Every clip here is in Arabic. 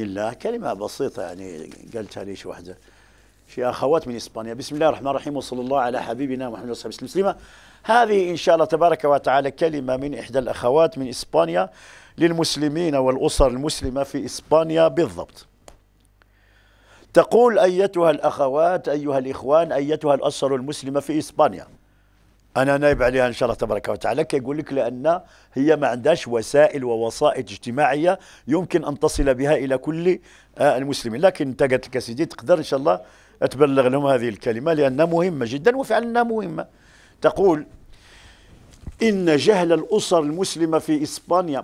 لله كلمة بسيطة يعني قلتها ليش واحدة شي أخوات من إسبانيا بسم الله الرحمن الرحيم وصلى الله على حبيبنا محمد صلى الله عليه وسلم هذه إن شاء الله تبارك وتعالى كلمة من إحدى الأخوات من إسبانيا للمسلمين والأسر المسلمة في إسبانيا بالضبط تقول أيتها الأخوات أيها الإخوان أيتها الأسر المسلمة في إسبانيا انا نايب عليها ان شاء الله تبارك وتعالى كيقول لك لان هي ما عندهاش وسائل ووسائط اجتماعيه يمكن ان تصل بها الى كل آه، المسلمين لكن انت قالت لك سيدي تقدر ان شاء الله تبلغ لهم هذه الكلمه لانها مهمه جدا وفعلا مهمه تقول ان جهل الاسر المسلمه في اسبانيا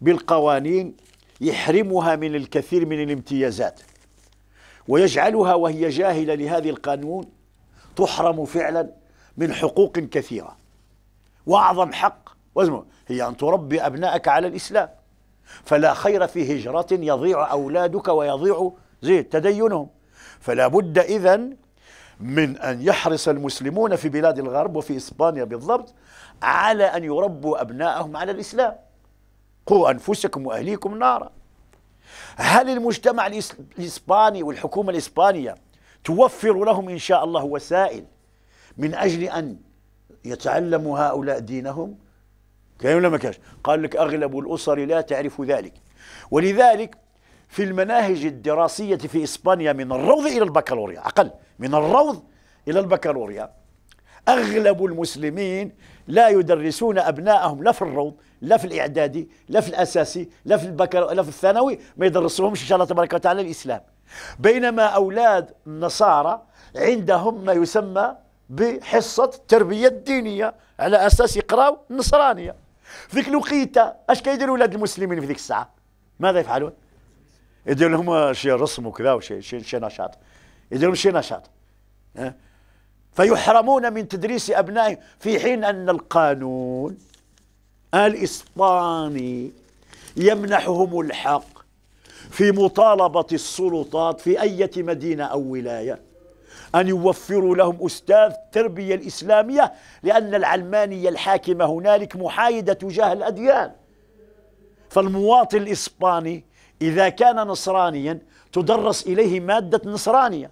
بالقوانين يحرمها من الكثير من الامتيازات ويجعلها وهي جاهله لهذه القانون تحرم فعلا من حقوق كثيرة وأعظم حق وزمه هي أن تربي أبنائك على الإسلام فلا خير في هجرة يضيع أولادك ويضيع زي تدينهم فلا بد إذا من أن يحرص المسلمون في بلاد الغرب وفي إسبانيا بالضبط على أن يربوا أبنائهم على الإسلام قوا أنفسكم وأهليكم نارا هل المجتمع الإسباني والحكومة الإسبانية توفر لهم إن شاء الله وسائل من أجل أن يتعلموا هؤلاء دينهم ولا ما كانش قال لك أغلب الأسر لا تعرف ذلك ولذلك في المناهج الدراسية في إسبانيا من الروض إلى البكالوريا أقل من الروض إلى البكالوريا أغلب المسلمين لا يدرسون أبنائهم لا في الروض لا في الإعدادي لا في الأساسي لا في البكالوريا لا في الثانوي ما يدرسوهمش إن شاء الله تبارك وتعالى الإسلام بينما أولاد النصارى عندهم ما يسمى بحصة التربية الدينية على أساس يقراو النصرانية في ذيك الوقيتة اش كيديروا ولاد المسلمين في ذيك الساعة ماذا يفعلون يدير لهم شي رسم وكذا وشي شي, شي نشاط يدير لهم شي نشاط أه؟ فيحرمون من تدريس أبنائهم في حين أن القانون الإسباني يمنحهم الحق في مطالبة السلطات في أي مدينة أو ولاية أن يوفروا لهم أستاذ التربية الإسلامية لأن العلمانية الحاكمة هنالك محايدة تجاه الأديان فالمواطن الإسباني إذا كان نصرانيا تدرس إليه مادة نصرانية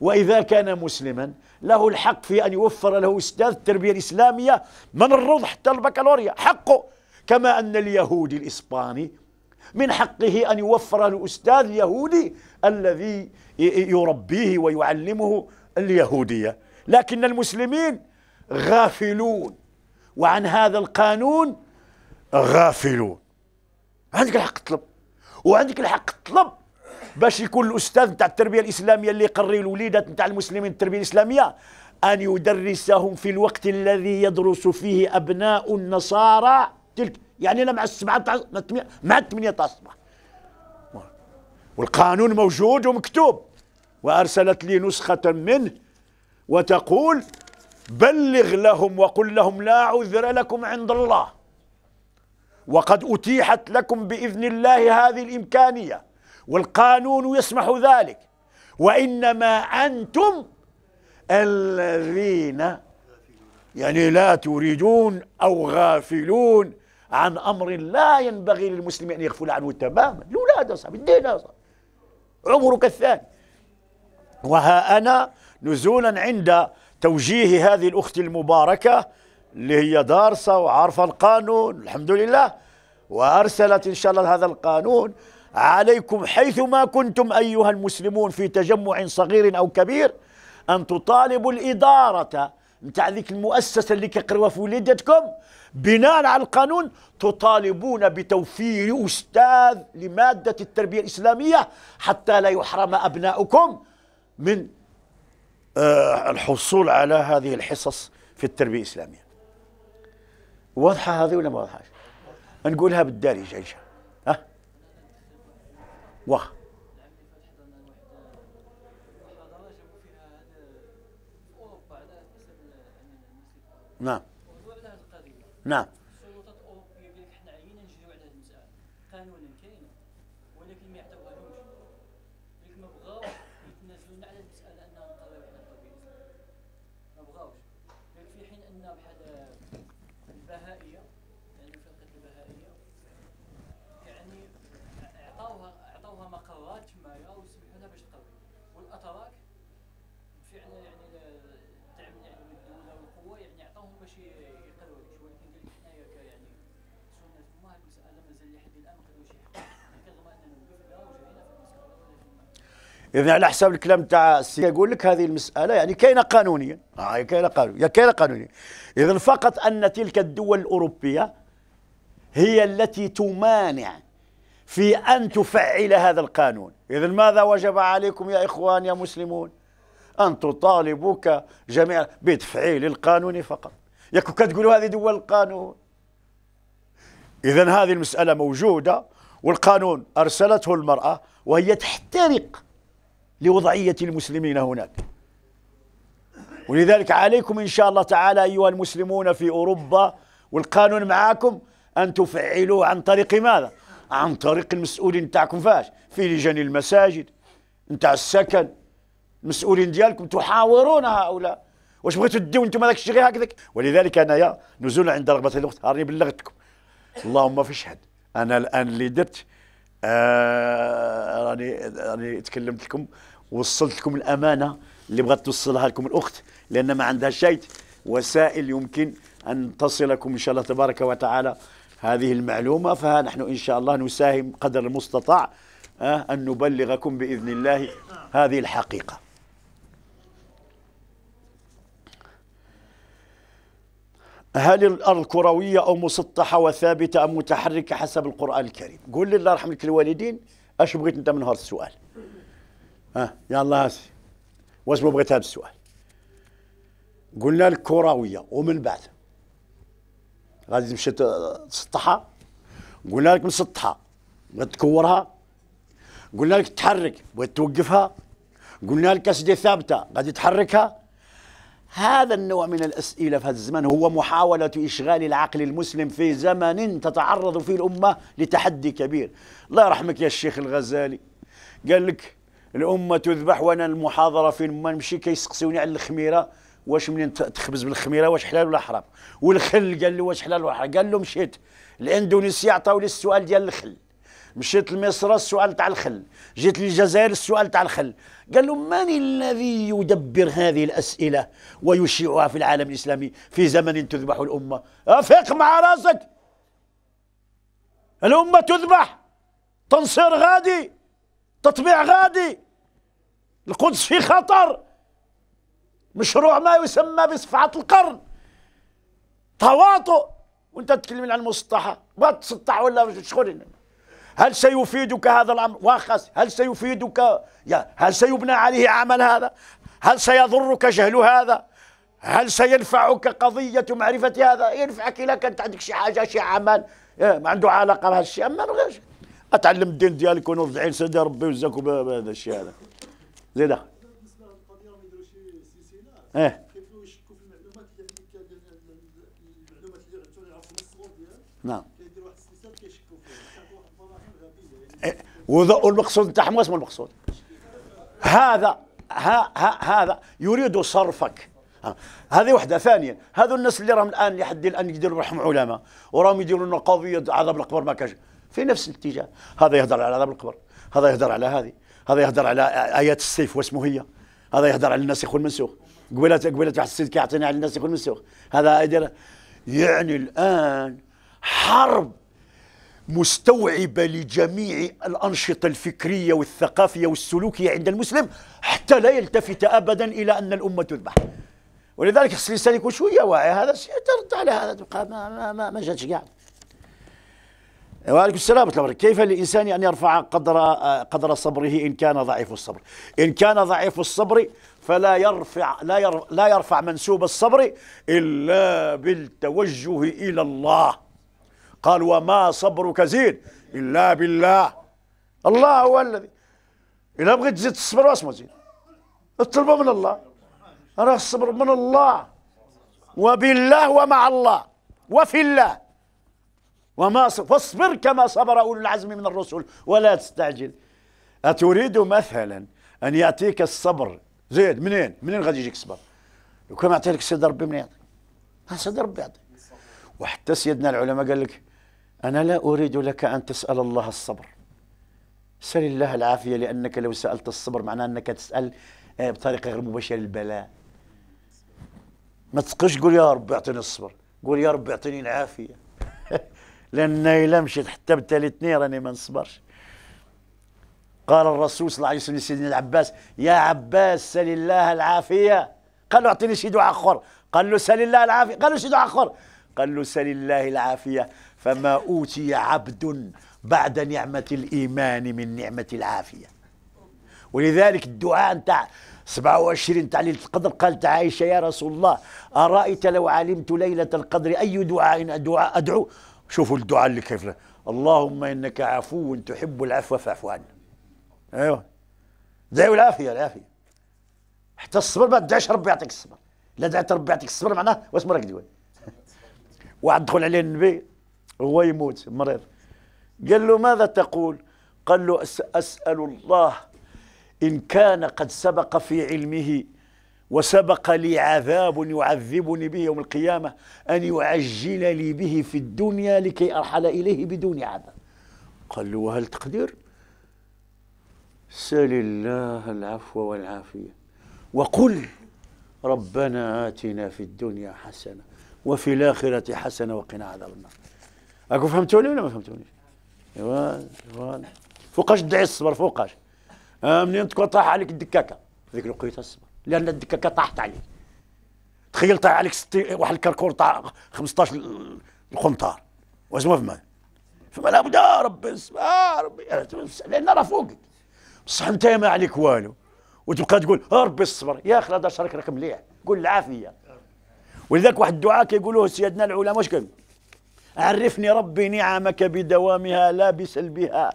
وإذا كان مسلما له الحق في أن يوفر له أستاذ التربية الإسلامية من الروض حتى البكالوريا حقه كما أن اليهودي الإسباني من حقه أن يوفر الأستاذ اليهودي الذي يربيه ويعلمه اليهودية لكن المسلمين غافلون وعن هذا القانون غافلون عندك الحق تطلب وعندك الحق تطلب باش يكون الاستاذ نتاع التربيه الاسلاميه اللي يقري الوليدات نتاع المسلمين التربيه الاسلاميه ان يدرسهم في الوقت الذي يدرس فيه ابناء النصارى تلك يعني انا مع السبعه تاع مع الثمانيه تاع الصباح والقانون موجود ومكتوب وارسلت لي نسخه منه وتقول بلغ لهم وقل لهم لا عذر لكم عند الله وقد اتيحت لكم باذن الله هذه الامكانيه والقانون يسمح ذلك وانما انتم الذين يعني لا تريدون او غافلون عن امر لا ينبغي للمسلم ان يغفل عنه تماما الاولاد اصاحبي الدين اصاحبي عمرك الثاني وها انا نزولا عند توجيه هذه الاخت المباركه اللي هي دارسه وعارفه القانون الحمد لله وارسلت ان شاء الله هذا القانون عليكم حيثما كنتم ايها المسلمون في تجمع صغير او كبير ان تطالبوا الاداره نتاع ذيك المؤسسه اللي كقروه في ولادتكم بناء على القانون تطالبون بتوفير استاذ لماده التربيه الاسلاميه حتى لا يحرم ابناؤكم من آه الحصول على هذه الحصص في التربيه الاسلاميه. واضحه هذه ولا ما واضحه؟ نقولها بالدارجه ان شاء الله. ها؟ واه. نعم موضوع نعم السلطات الاوروبيه قال لك حنا عينا نجريو على هذه المساله قانونا كاينه ولكن ما يعتبروهمش قال لك ما بغاوش يتنازلوا على المساله انها نقضيو على القبيله ما بغاوش قال في حين ان بحال البهائيه يعني فرقه البهائيه يعني اعطوها اعطوها مقرات تمايا وسميتها يعني إذن اذا على حساب الكلام تاع السي يقول لك هذه المساله يعني كاينه قانونيا آه كاينه قانونيا كاينه قانونيا اذا فقط ان تلك الدول الاوروبيه هي التي تمانع في ان تفعل هذا القانون اذا ماذا وجب عليكم يا اخوان يا مسلمون أن تطالبوك جميع بتفعيل القانون فقط ياك كتقولوا هذه دول القانون اذا هذه المساله موجوده والقانون ارسلته المراه وهي تحترق لوضعيه المسلمين هناك ولذلك عليكم ان شاء الله تعالى ايها المسلمون في اوروبا والقانون معاكم ان تفعلوه عن طريق ماذا؟ عن طريق المسؤولين تاعكم فاش؟ في لجان المساجد نتاع السكن المسؤولين ديالكم تحاورون هؤلاء واش بغيتوا ديو انتم هذاك الشيء غير هكذاك ولذلك انايا نزول عند رغبه الاخت راني بلغتكم اللهم فاشهد انا الان اللي درت آه راني راني تكلمت لكم وصلت لكم الامانه اللي بغات توصلها لكم الاخت لان ما عندها شيء وسائل يمكن ان تصلكم ان شاء الله تبارك وتعالى هذه المعلومه فنحن ان شاء الله نساهم قدر المستطاع آه ان نبلغكم باذن الله هذه الحقيقه هل الارض كرويه او مسطحه وثابته ام متحركه حسب القران الكريم قول لي الله يرحم لك الوالدين اش بغيت انت من هذا السؤال ها يلا اسي واش بغيت هذا السؤال قلنا لك كرويه ومن بعد غادي تمشي تسطحها قلنا لك مسطحه بغيت تكورها قلنا لك تحرك بغيت توقفها قلنا لك اسدي ثابته غادي تحركها هذا النوع من الأسئلة في هذا الزمن هو محاولة إشغال العقل المسلم في زمن تتعرض فيه الأمة لتحدي كبير الله يرحمك يا الشيخ الغزالي قال لك الأمة تذبح وأنا المحاضرة فين ما نمشي كيسقسوني على الخميرة واش منين تخبز بالخميره واش حلال ولا حرام والخل قال له واش حلال ولا حرام قال له مشيت الاندونيسي عطاو لي السؤال ديال الخل مشيت لمصر السؤال تاع الخل جيت للجزائر السؤال تاع الخل قال من الذي يدبر هذه الأسئلة ويشيعها في العالم الإسلامي في زمن تذبح الأمة أفق مع راسك الأمة تذبح تنصير غادي تطبيع غادي القدس في خطر مشروع ما يسمى بصفعة القرن تواطؤ وانت تتكلم عن المسطحة ما تسطح ولا شغل هل سيفيدك هذا الأمر واخس هل سيفيدك هل سيبنى عليه عمل هذا هل سيضرك جهل هذا هل سينفعك قضية معرفة هذا ينفعك لك كانت عندك شي حاجة شي عمل ما عنده علاقة بهذا الشيء أما غير أتعلم الدين ديالك ونرجع عين سيدي ربي وجزاكم بهذا الشيء هذا زيد أخ إيه يعني نعم والمقصود نتاعهم اسمه المقصود هذا ها ها هذا يريد صرفك هذه وحده ثانيا هذو الناس اللي راهم الان لحد الان يديروا روحهم علماء وراهم يديروا لنا قضيه عذاب القبر ما كاش في نفس الاتجاه هذا يهدر على عذاب القبر هذا يهدر على هذه هذا يهدر على ايات السيف واسمه هي هذا يهدر على الناس يقول منسوخ قبيله قبيله واحد السيد كيعطينا على الناس يقول منسوخ هذا يعني الان حرب مستوعبة لجميع الأنشطة الفكرية والثقافية والسلوكية عند المسلم حتى لا يلتفت أبدا إلى أن الأمة تذبح ولذلك خص الإنسان يكون شوية واعي هذا ترد على هذا تبقى ما, ما, ما, ما جاتش كاع وعليكم السلام ورحمة كيف للإنسان أن يرفع قدر قدر صبره إن كان ضعيف الصبر إن كان ضعيف الصبر فلا يرفع لا, يرفع لا يرفع منسوب الصبر إلا بالتوجه إلى الله قال وما صبرك زيد إلا بالله الله هو الذي الا بغيت تزيد الصبر واسمه زين اطلبه من الله راه الصبر من الله وبالله ومع الله وفي الله وما فاصبر كما صبر أولو العزم من الرسل ولا تستعجل أتريد مثلا أن يعطيك الصبر زيد منين منين غادي يجيك الصبر لو كان عطيك سيد ربي منين يعطيك سيد ربي يعطيك وحتى سيدنا العلماء قال لك أنا لا أريد لك أن تسأل الله الصبر سل الله العافية لأنك لو سألت الصبر معناه أنك تسأل آه، بطريقة غير مباشرة البلاء ما تسقش قول يا رب اعطيني الصبر قول يا رب اعطيني العافية لأن إلا مشيت حتى اثنين راني ما نصبرش قال الرسول صلى الله عليه وسلم لسيدنا العباس يا عباس سل الله العافية قال له اعطيني شي دعاء آخر قال له سل الله العافية قال له شي دعاء آخر قال له سل الله العافية فما أوتي عبد بعد نعمة الإيمان من نعمة العافية ولذلك الدعاء نتاع 27 تاع ليله القدر قالت عائشه يا رسول الله ارايت لو علمت ليله القدر اي دعاء أدعو ادعو شوفوا الدعاء اللي كيف اللهم انك عفو تحب العفو فاعفو عنا ايوه دعي العافيه العافيه حتى الصبر ما تدعيش ربي يعطيك الصبر لا دعيت ربي يعطيك الصبر معناه واش مراك ديوان واحد دخل عليه النبي هو يموت مريض قال له ماذا تقول قال له أسأل الله إن كان قد سبق في علمه وسبق لي عذاب يعذبني به يوم القيامة أن يعجل لي به في الدنيا لكي أرحل إليه بدون عذاب قال له وهل تقدر سل الله العفو والعافية وقل ربنا آتنا في الدنيا حسنة وفي الآخرة حسنة وقنا عذاب النار اكو فهمتوني ولا ما فهمتونيش؟ ايوا ايوا فوقاش تدعي الصبر فوقاش آه، منين تكون طاح عليك الدكاكه ذيك الوقيته الصبر لان الدكاكه طاحت عليك تخيل طاح عليك ستي واحد الكركور طاح 15 القنطار ما فما فما لابد يا ربي يا ربي لان راه فوقك بصح انت ما عليك والو وتبقى تقول يا ربي الصبر يا اخي هذا شرك راك مليح قول العافيه ولذلك واحد الدعاء كيقولوه سيدنا العلماء واش كيقول عرفني ربي نعمك بدوامها لا بسلبها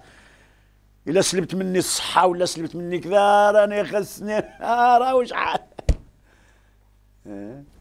إلا سلبت مني الصحة ولا سلبت مني كذا راني خسني آه، راه وشحال